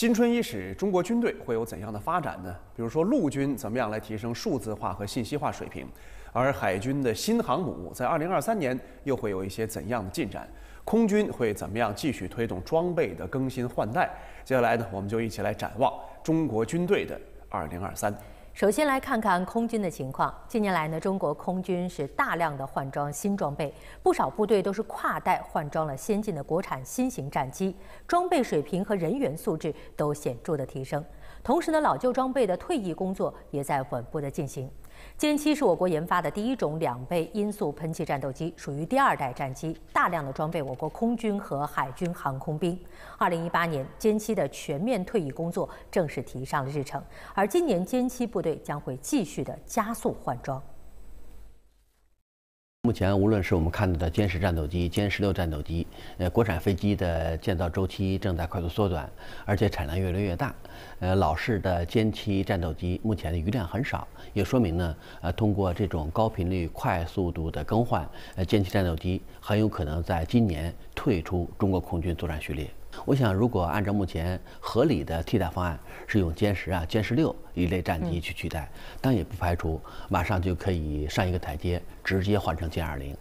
新春伊始，中国军队会有怎样的发展呢？比如说，陆军怎么样来提升数字化和信息化水平，而海军的新航母在二零二三年又会有一些怎样的进展？空军会怎么样继续推动装备的更新换代？接下来呢，我们就一起来展望中国军队的二零二三。首先来看看空军的情况。近年来呢，中国空军是大量的换装新装备，不少部队都是跨代换装了先进的国产新型战机，装备水平和人员素质都显著的提升。同时呢，老旧装备的退役工作也在稳步的进行。歼七是我国研发的第一种两倍音速喷气战斗机，属于第二代战机，大量的装备我国空军和海军航空兵。二零一八年，歼七的全面退役工作正式提上了日程，而今年歼七部队将会继续的加速换装。目前，无论是我们看到的歼十战斗机、歼十六战斗机，呃，国产飞机的建造周期正在快速缩短，而且产量越来越大。呃，老式的歼七战斗机目前的余量很少，也说明呢，呃，通过这种高频率、快速度的更换，呃，歼七战斗机很有可能在今年退出中国空军作战序列。我想，如果按照目前合理的替代方案，是用歼十啊、歼十六一类战机去取代，但也不排除马上就可以上一个台阶，直接换成歼二零。